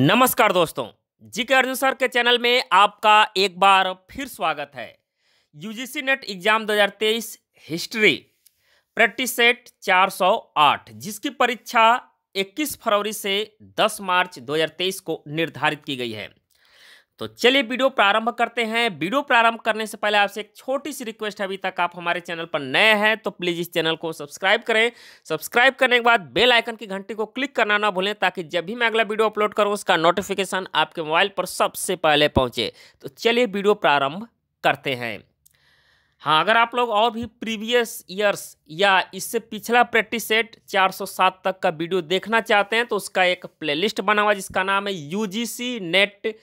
नमस्कार दोस्तों जी के अर्जुन सर के चैनल में आपका एक बार फिर स्वागत है UGC NET exam 2023 history practice set 408 जिसकी परीक्षा 21 फरवरी से 10 मार्च 2023 को निर्धारित की गई है तो चलिए वीडियो प्रारंभ करते हैं वीडियो प्रारंभ करने से पहले आपसे एक छोटी सी रिक्वेस्ट है अभी तक आप हमारे चैनल पर नए हैं तो प्लीज़ इस चैनल को सब्सक्राइब करें सब्सक्राइब करने के बाद बेल आइकन की घंटी को क्लिक करना ना भूलें ताकि जब भी मैं अगला वीडियो अपलोड करूँ उसका नोटिफिकेशन आपके मोबाइल पर सबसे पहले पहुँचे तो चलिए वीडियो प्रारंभ करते हैं हाँ अगर आप लोग और भी प्रीवियस ईयर्स या इससे पिछला प्रैक्टिस सेट 407 तक का वीडियो देखना चाहते हैं तो उसका एक प्लेलिस्ट बना हुआ जिसका नाम है यू जी सी नेट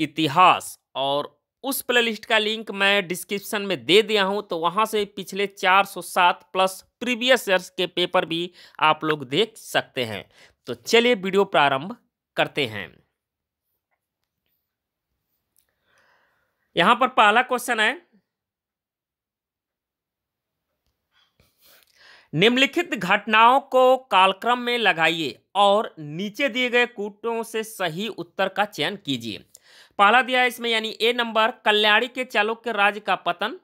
इतिहास और उस प्लेलिस्ट का लिंक मैं डिस्क्रिप्शन में दे दिया हूं तो वहां से पिछले 407 प्लस प्रीवियस ईयर्स के पेपर भी आप लोग देख सकते हैं तो चलिए वीडियो प्रारंभ करते हैं यहां पर पहला क्वेश्चन है निम्नलिखित घटनाओं को कालक्रम में लगाइए और नीचे दिए गए कूटों से सही उत्तर का चयन कीजिए पहला दिया है इसमें यानी ए नंबर कल्याणी के चालुक्य राज्य का पतन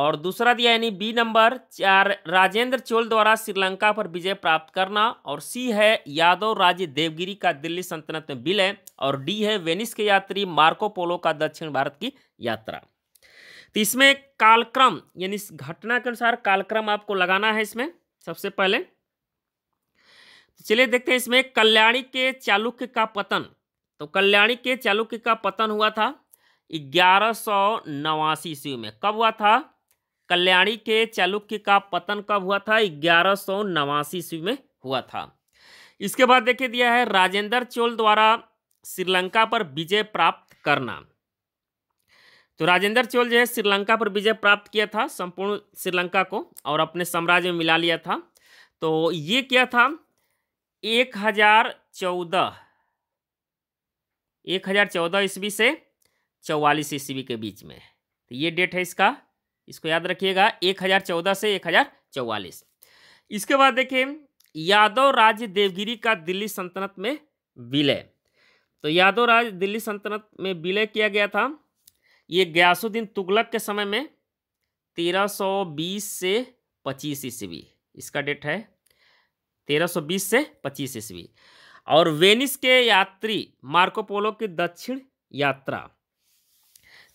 और दूसरा दिया यानी बी नंबर चार राजेंद्र चोल द्वारा श्रीलंका पर विजय प्राप्त करना और सी है यादव राज्य देवगिरी का दिल्ली संतनत में विलय और डी है वेनिस के यात्री मार्को पोलो का दक्षिण भारत की यात्रा तो इसमें कालक्रम यानी इस घटना के अनुसार कालक्रम आपको लगाना है इसमें सबसे पहले तो चलिए देखते हैं इसमें कल्याणी के चालुक्य का पतन तो कल्याणी के चालुक्य का पतन हुआ था ग्यारह सौ नवासी ईस्वी में कब हुआ था कल्याणी के चालुक्य का पतन कब हुआ था ग्यारह सौ नवासी ईस्वी में हुआ था इसके बाद देखिए दिया है राजेंद्र चोल द्वारा श्रीलंका पर विजय प्राप्त करना तो राजेंद्र चोल जो है श्रीलंका पर विजय प्राप्त किया था संपूर्ण श्रीलंका को और अपने साम्राज्य में मिला लिया था तो ये क्या था एक हजार चौदह एक हज़ार चौदह ईस्वी से चौवालीस ईस्वी के बीच में है तो ये डेट है इसका इसको याद रखिएगा एक हज़ार चौदह से एक हज़ार चौवालीस इसके बाद देखिए यादव राज्य देवगिरी का दिल्ली सल्तनत में विलय तो यादव राज्य दिल्ली सल्तनत में विलय किया गया था ये ग्यासुद्दीन तुगलक के समय में तेरह से पच्चीस ईस्वी इसका डेट है बीस से पच्चीस ईस्वी और वेनिस के यात्री मार्कोपोलो की दक्षिण यात्रा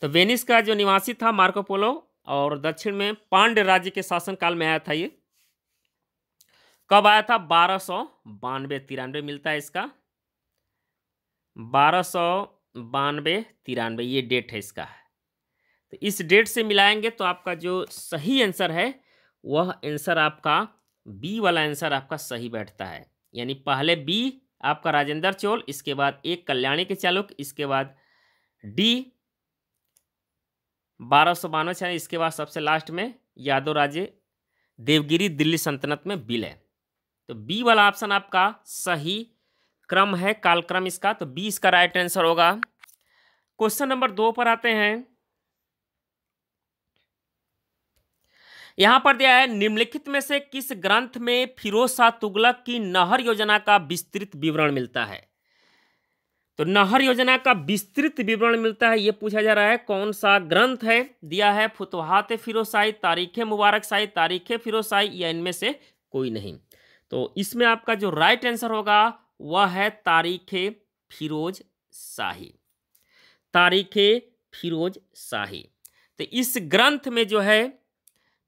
तो वेनिस का जो निवासी था मार्कोपोलो और दक्षिण में पांड्य राज्य के शासनकाल में आया था ये कब आया था बारह सौ बानवे तिरानवे मिलता है इसका बारह सौ बानवे तिरानवे ये डेट है इसका तो इस डेट से मिलाएंगे तो आपका जो सही आंसर है वह आंसर आपका बी वाला आंसर आपका सही बैठता है यानी पहले बी आपका राजेंद्र चोल इसके बाद एक कल्याणी के चालुक इसके बाद डी बारह सौ बानवे छः इसके बाद सबसे लास्ट में यादव राजे देवगिरी दिल्ली सल्तनत में बिल है तो बी वाला ऑप्शन आपका सही क्रम है कालक्रम इसका तो बी इसका राइट आंसर होगा क्वेश्चन नंबर दो पर आते हैं यहाँ पर दिया है निम्नलिखित में से किस ग्रंथ में फिरोज शाह तुगलक की नहर योजना का विस्तृत विवरण मिलता है तो नहर योजना का विस्तृत विवरण मिलता है ये पूछा जा रहा है कौन सा ग्रंथ है दिया है फुतहात फिरोसाई तारीख मुबारक शाही तारीख फिरोसाई या इनमें से कोई नहीं तो इसमें आपका जो राइट आंसर होगा वह है तारीख फिरोज शाही तारीख फिरोज शाही तो इस ग्रंथ में जो है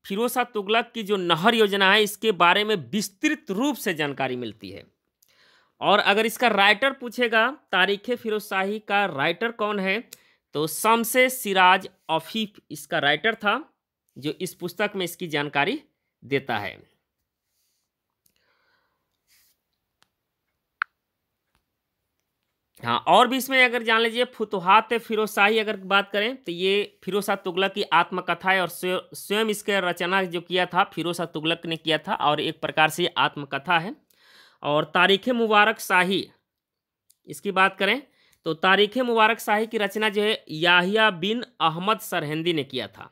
फिरोज शाह तुगलक की जो नहर योजना है इसके बारे में विस्तृत रूप से जानकारी मिलती है और अगर इसका राइटर पूछेगा तारीख फिरोजशाही का राइटर कौन है तो शमसे सिराज अफीफ इसका राइटर था जो इस पुस्तक में इसकी जानकारी देता है हाँ और भी इसमें अगर जान लीजिए फुतुहात फिरोशाही अगर बात करें तो ये फिरोसा तुगलक की आत्मकथा है और स्वयं इसके रचना जो किया था फिरोसा तुगलक ने किया था और एक प्रकार से आत्मकथा है और तारीख़ मुबारक शाही इसकी बात करें तो तारीख़ मुबारक शाही की रचना जो है याहिया बिन अहमद सरहिंदी ने किया था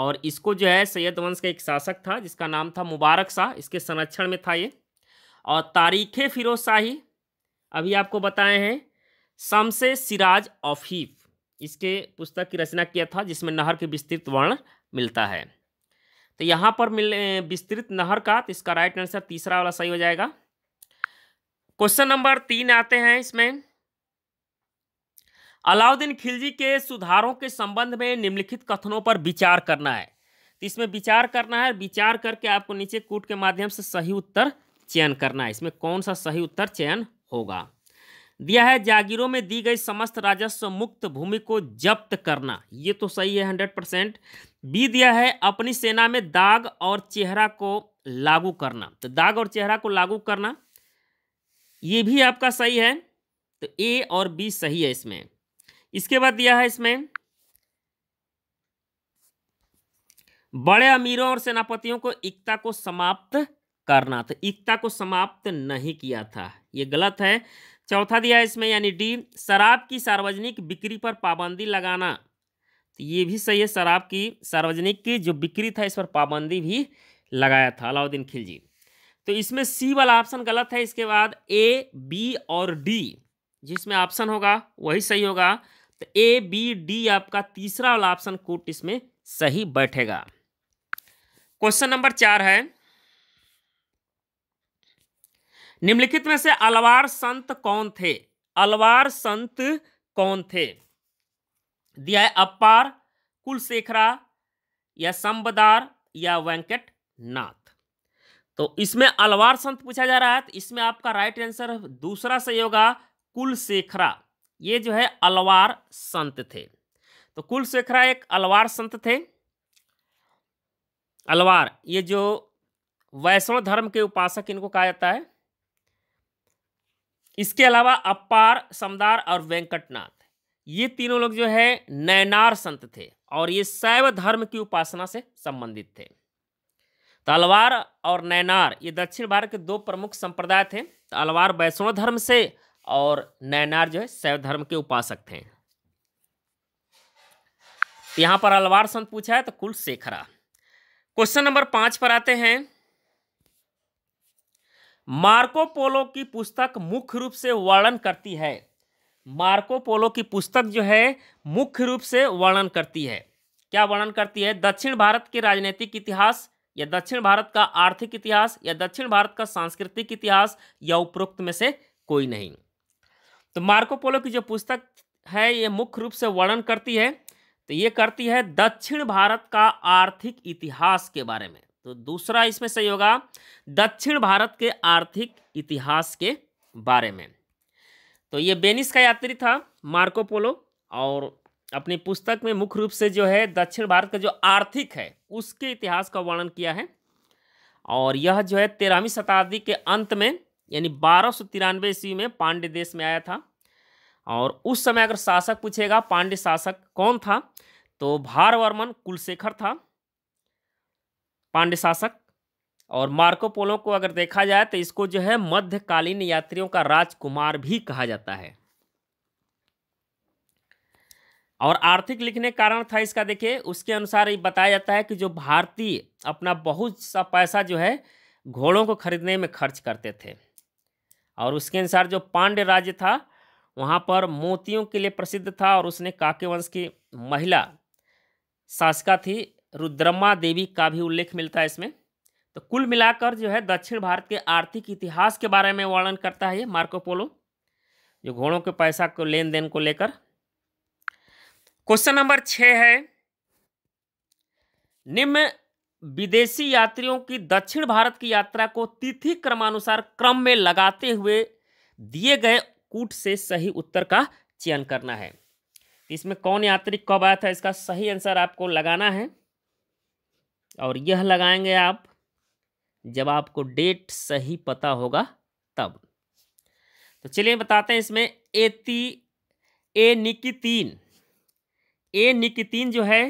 और इसको जो है सैयद वंश का एक शासक था जिसका नाम था मुबारक शाह इसके संरक्षण में था ये और तारीख़ फिरोज शाही अभी आपको बताए हैं शमसे सिराज ऑफीफ इसके पुस्तक की रचना किया था जिसमें नहर के विस्तृत वर्ण मिलता है तो यहाँ पर मिल विस्तृत नहर का तो इसका राइट आंसर तीसरा वाला सही हो जाएगा क्वेश्चन नंबर तीन आते हैं इसमें अलाउद्दीन खिलजी के सुधारों के संबंध में निम्नलिखित कथनों पर विचार करना है तो इसमें विचार करना है विचार करके आपको नीचे कूट के माध्यम से सही उत्तर चयन करना है इसमें कौन सा सही उत्तर चयन होगा दिया है जागीरों में दी गई समस्त राजस्व मुक्त भूमि को जब्त करना ये तो सही है हंड्रेड परसेंट बी दिया है अपनी सेना में दाग और चेहरा को लागू करना तो दाग और चेहरा को लागू करना ये भी आपका सही है तो ए और बी सही है इसमें इसके बाद दिया है इसमें बड़े अमीरों और सेनापतियों को एकता को समाप्त करना था तो एकता को समाप्त नहीं किया था ये गलत है चौथा दिया है इसमें यानी डी शराब की सार्वजनिक बिक्री पर पाबंदी लगाना तो ये भी सही है शराब की सार्वजनिक की जो बिक्री था इस पर पाबंदी भी लगाया था अलाउद्दीन खिलजी तो इसमें सी वाला ऑप्शन गलत है इसके बाद ए बी और डी जिसमें ऑप्शन होगा वही सही होगा तो ए बी डी आपका तीसरा वाला ऑप्शन कोट इसमें सही बैठेगा क्वेश्चन नंबर चार है निम्नलिखित में से अलवार संत कौन थे अलवार संत कौन थे दिया है अपार कुलशेखरा या संबदार या वेंकट नाथ तो इसमें अलवार संत पूछा जा रहा है तो इसमें आपका राइट आंसर दूसरा सही होगा कुलशेखरा ये जो है अलवार संत थे तो कुलशेखरा एक अलवार संत थे अलवार ये जो वैष्णव धर्म के उपासक इनको कहा जाता है इसके अलावा अपार समदार और वेंकटनाथ ये तीनों लोग जो है नैनार संत थे और ये शैव धर्म की उपासना से संबंधित थे तलवार और नैनार ये दक्षिण भारत के दो प्रमुख संप्रदाय थे तलवार वैष्णव धर्म से और नैनार जो है शैव धर्म के उपासक थे यहाँ पर अलवार संत पूछा है तो कुल शेखरा क्वेश्चन नंबर पाँच पर आते हैं मार्को पोलो की पुस्तक मुख्य रूप से वर्णन करती है मार्को पोलो की पुस्तक जो है मुख्य रूप से वर्णन करती है क्या वर्णन करती है दक्षिण भारत के राजनीतिक इतिहास या दक्षिण भारत का आर्थिक इतिहास या दक्षिण भारत का सांस्कृतिक इतिहास या उपरोक्त में से कोई नहीं तो मार्को पोलो की जो पुस्तक है ये मुख्य रूप से वर्णन करती है तो ये करती है दक्षिण भारत का आर्थिक इतिहास के बारे में तो दूसरा इसमें सही होगा दक्षिण भारत के आर्थिक इतिहास के बारे में तो ये बेनिस का यात्री था मार्को पोलो और अपनी पुस्तक में मुख्य रूप से जो है दक्षिण भारत का जो आर्थिक है उसके इतिहास का वर्णन किया है और यह जो है तेरहवीं शताब्दी के अंत में यानी बारह सौ तिरानवे ईस्वी में पांड्य देश में आया था और उस समय अगर शासक पूछेगा पांड्य शासक कौन था तो भारवर्मन कुलशेखर था पांड्य शासक और मार्कोपोलो को अगर देखा जाए तो इसको जो है मध्यकालीन यात्रियों का राजकुमार भी कहा जाता है और आर्थिक लिखने कारण था इसका देखिए उसके अनुसार ये बताया जाता है कि जो भारतीय अपना बहुत सा पैसा जो है घोड़ों को खरीदने में खर्च करते थे और उसके अनुसार जो पांड्य राज्य था वहाँ पर मोतियों के लिए प्रसिद्ध था और उसने काके वंश की महिला शासिका थी रुद्रमा देवी का भी उल्लेख मिलता है इसमें तो कुल मिलाकर जो है दक्षिण भारत के आर्थिक इतिहास के बारे में वर्णन करता है ये मार्कोपोलो जो घोड़ों के पैसा को लेन देन को लेकर क्वेश्चन नंबर छः है निम्न विदेशी यात्रियों की दक्षिण भारत की यात्रा को तिथि क्रमानुसार क्रम में लगाते हुए दिए गए कूट से सही उत्तर का चयन करना है इसमें कौन यात्री कब आया था इसका सही आंसर आपको लगाना है और यह लगाएंगे आप जब आपको डेट सही पता होगा तब तो चलिए बताते हैं इसमें ए ती ए निकी तीन ए निकी तीन जो है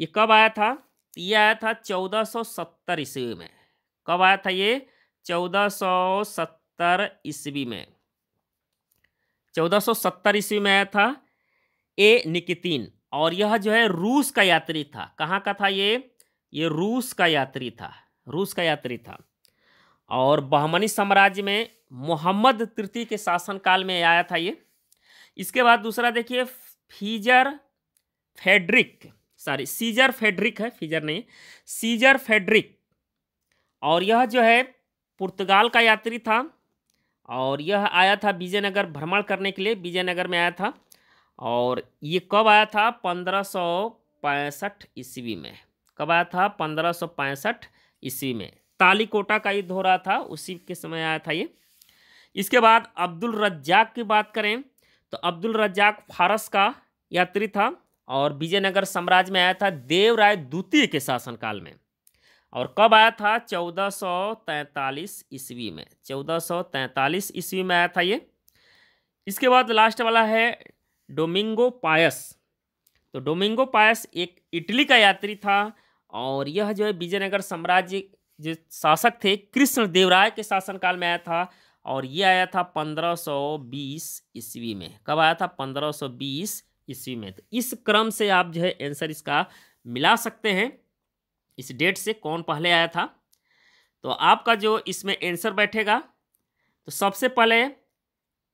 ये कब आया था यह आया था चौदह सौ सत्तर ईस्वी में कब आया था ये चौदह सौ सत्तर ईस्वी में चौदह सौ सत्तर ईस्वी में आया था ए निकितीन और यह जो है रूस का यात्री था कहाँ का था ये ये रूस का यात्री था रूस का यात्री था और बहमनी साम्राज्य में मोहम्मद तृतीय के शासनकाल में आया था ये इसके बाद दूसरा देखिए Feezer Frederick sorry Caesar Frederick है फीजर नहीं सीजर फेडरिक और यह जो है पुर्तगाल का यात्री था और यह आया था विजयनगर भ्रमण करने के लिए विजयनगर में आया था और ये कब आया था पंद्रह सौ पैंसठ ईस्वी में कब आया था पंद्रह सौ पैंसठ ईस्वी में तालीकोटा का युद्ध हो रहा था उसी के समय आया था ये इसके बाद अब्दुल रज्जाक की बात करें तो अब्दुल रज्जाक फारस का यात्री था और विजयनगर साम्राज्य में आया था देवराय द्वितीय के शासनकाल में और कब आया था चौदह सौ तैंतालीस ईस्वी में चौदह सौ तैंतालीस ईस्वी में आया था ये इसके बाद लास्ट वाला है डोमिंगो पायस तो डोमिंगो पायस एक इटली का यात्री था और यह जो है विजयनगर साम्राज्य जो शासक थे कृष्ण देवराय के शासनकाल में आया था और ये आया था 1520 ईस्वी में कब आया था 1520 ईस्वी में तो इस क्रम से आप जो है आंसर इसका मिला सकते हैं इस डेट से कौन पहले आया था तो आपका जो इसमें आंसर बैठेगा तो सबसे पहले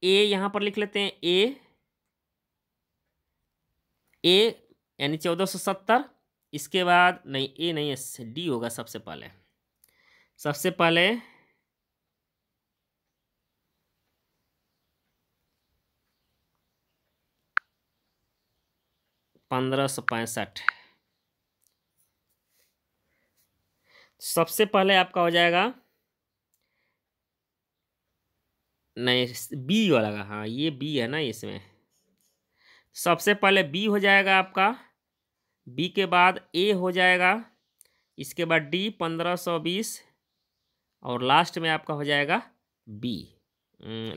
ए यहाँ पर लिख लेते हैं ए ए यानी चौदह सौ सत्तर इसके बाद नहीं ए नहीं एस डी होगा सबसे पहले सबसे पहले पंद्रह सौ पैंसठ सबसे पहले आपका हो जाएगा नहीं बी वाला हाँ ये बी है ना इसमें सबसे पहले बी हो जाएगा आपका बी के बाद ए हो जाएगा इसके बाद डी पंद्रह सौ बीस और लास्ट में आपका हो जाएगा बी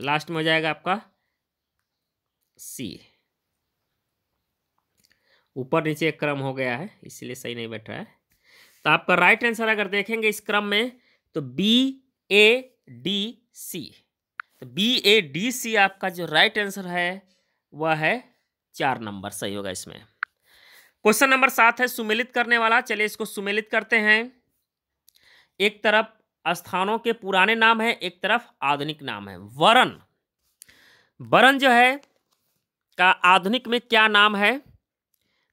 लास्ट हम्म, में हो जाएगा आपका सी ऊपर नीचे एक क्रम हो गया है इसलिए सही नहीं बैठ रहा है तो आपका राइट आंसर अगर देखेंगे इस क्रम में तो बी ए डी सी तो बी ए डी सी आपका जो राइट आंसर है वह है चार नंबर सही होगा इसमें क्वेश्चन नंबर सात है सुमेलित करने वाला चलिए इसको सुमेलित करते हैं एक तरफ स्थानों के पुराने नाम है एक तरफ आधुनिक नाम है वरन वरन जो है का आधुनिक में क्या नाम है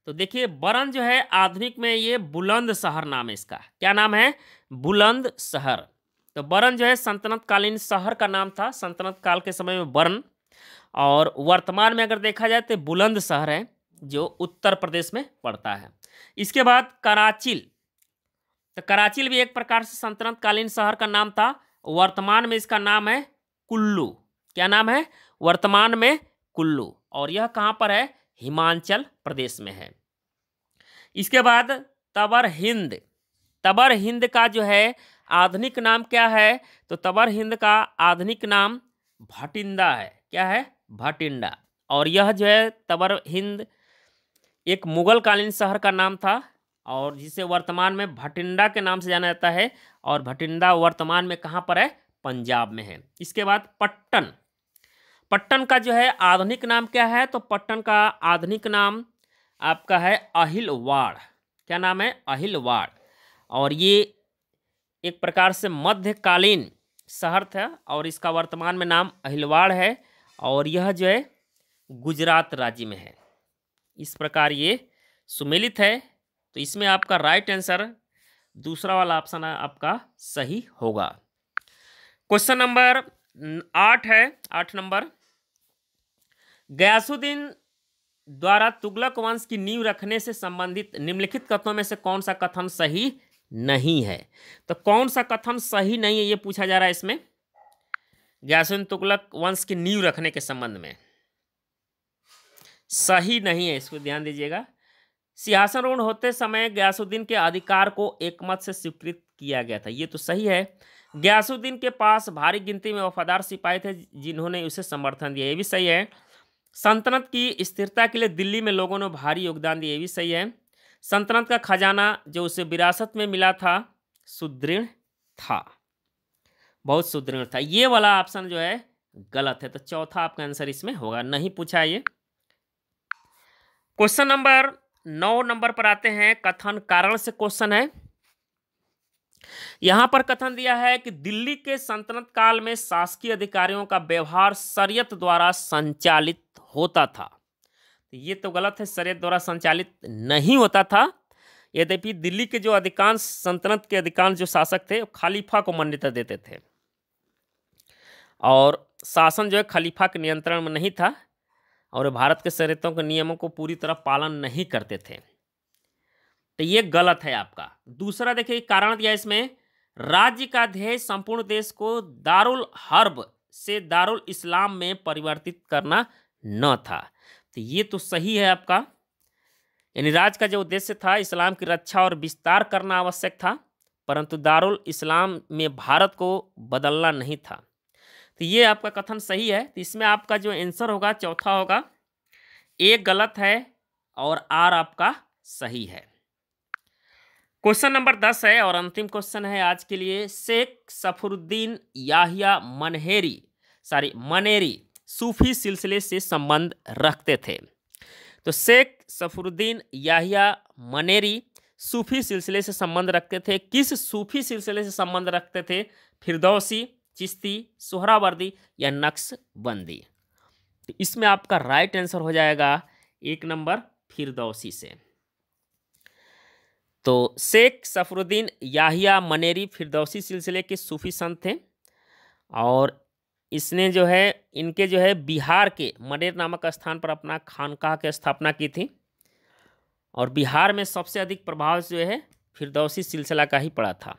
तो देखिए वरण जो है आधुनिक में ये बुलंद शहर नाम है इसका क्या नाम है बुलंद शहर तो वरण जो है संतनतकालीन शहर का नाम था संतनत काल के समय में वरण और वर्तमान में अगर देखा जाए तो बुलंद शहर है जो उत्तर प्रदेश में पड़ता है इसके बाद कराचिल तो कराचिल भी एक प्रकार से कालीन शहर का नाम था वर्तमान में इसका नाम है कुल्लू क्या नाम है वर्तमान में कुल्लू और यह कहाँ पर है हिमाचल प्रदेश में है इसके बाद तबर हिंद तबर हिंद का जो है आधुनिक नाम क्या है तो तबर हिंद का आधुनिक नाम भटिंडा है क्या है भटिंडा और यह जो है तबर हिंद एक मुगल कालीन शहर का नाम था और जिसे वर्तमान में भटिंडा के नाम से जाना जाता है और भटिंडा वर्तमान में कहाँ पर है पंजाब में है इसके बाद पट्टन पट्टन का जो है आधुनिक नाम क्या है तो पट्टन का आधुनिक नाम आपका है अहिलवाड़ क्या नाम है अहिलवाड़ और ये एक प्रकार से मध्यकालीन शहर था और इसका वर्तमान में नाम अहिलवाड़ है और यह जो है गुजरात राज्य में है इस प्रकार ये सुमेलित है तो इसमें आपका राइट आंसर दूसरा वाला ऑप्शन आपका सही होगा क्वेश्चन नंबर आठ है आठ नंबर गयासुद्दीन द्वारा तुगलक वंश की नींव रखने से संबंधित निम्नलिखित कथनों में से कौन सा कथन सही नहीं है तो कौन सा कथन सही नहीं है ये पूछा जा रहा है इसमें गयासुद्दीन तुगलक वंश की नींव रखने के संबंध में सही नहीं है इसको ध्यान दीजिएगा सिंहासनरूढ़ होते समय गयासुद्दीन के अधिकार को एकमत से स्वीकृत किया गया था ये तो सही है गयासुद्दीन के पास भारी गिनती में वफादार सिपाही थे जिन्होंने उसे समर्थन दिया ये भी सही है संतनत की स्थिरता के लिए दिल्ली में लोगों ने भारी योगदान दिया ये भी सही है संतनत का खजाना जो उसे विरासत में मिला था सुदृढ़ था बहुत सुदृढ़ था ये वाला ऑप्शन जो है गलत है तो चौथा आपका आंसर इसमें होगा नहीं पूछा ये क्वेश्चन नंबर नौ नंबर पर आते हैं कथन कारण से क्वेश्चन है यहां पर कथन दिया है कि दिल्ली के संतनत काल में शासकीय अधिकारियों का व्यवहार शरीयत द्वारा संचालित होता था ये तो गलत है शरीयत द्वारा संचालित नहीं होता था यद्यपि दिल्ली के जो अधिकांश संतनत के अधिकांश जो शासक थे खलीफा को मान्यता देते थे और शासन जो है खलीफा के नियंत्रण में नहीं था और भारत के शरीतों के नियमों को पूरी तरह पालन नहीं करते थे तो ये गलत है आपका दूसरा देखिए कारण दिया इसमें राज्य का ध्येय संपूर्ण देश को दारुल हर्ब से दारुल इस्लाम में परिवर्तित करना न था तो ये तो सही है आपका यानी राज्य का जो उद्देश्य था इस्लाम की रक्षा और विस्तार करना आवश्यक था परंतु दारुल इस्लाम में भारत को बदलना नहीं था तो ये आपका कथन सही है तो इसमें आपका जो आंसर होगा चौथा होगा ए गलत है और आर आपका सही है क्वेश्चन नंबर दस है और अंतिम क्वेश्चन है आज के लिए शेख सफरुद्दीन याहिया मनहेरी सॉरी मनेरी सूफी सिलसिले से संबंध रखते थे तो शेख सफरुद्दीन याहिया मनेरी सूफी सिलसिले से संबंध रखते थे किस सूफी सिलसिले से संबंध रखते थे फिरदौसी चिश्ती सोहरावर्दी या नक्शबंदी तो इसमें आपका राइट आंसर हो जाएगा एक नंबर फिरदौसी से तो शेख सफरुद्दीन याहिया मनेरी फिरदौसी सिलसिले के सूफी संत थे और इसने जो है इनके जो है बिहार के मनेर नामक स्थान पर अपना खानकाह की स्थापना की थी और बिहार में सबसे अधिक प्रभाव जो है फिरदौसी सिलसिला का ही पड़ा था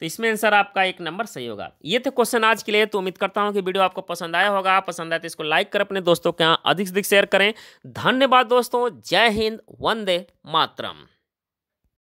तो इसमें आंसर आपका एक नंबर सही होगा ये थे क्वेश्चन आज के लिए तो उम्मीद करता हूँ कि वीडियो आपको पसंद आया होगा पसंद आया तो इसको लाइक कर अपने दोस्तों के यहाँ अधिक से अधिक शेयर करें धन्यवाद दोस्तों जय हिंद वंदे मातरम